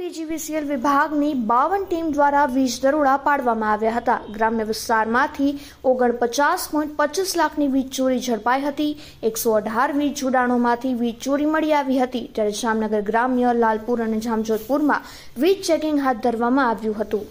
PGVCL વિભાગની બાવન team દ્વારા વીજ દરોડા પાડવામાં આવ્યા હતા ગ્રામ્ય વિસ્તારમાંથી ઓગણપચાસ પોઈન્ટ પચીસ લાખની વીજ ચોરી ઝડપાઈ હતી એકસો અઢાર વીજ જોડાણોમાંથી વીજ ચોરી મળી આવી હતી ત્યારે જામનગર ગ્રામ્ય લાલપુર અને જામજોધપુરમાં વીજ ચેકિંગ હાથ ધરવામાં આવ્યું હતું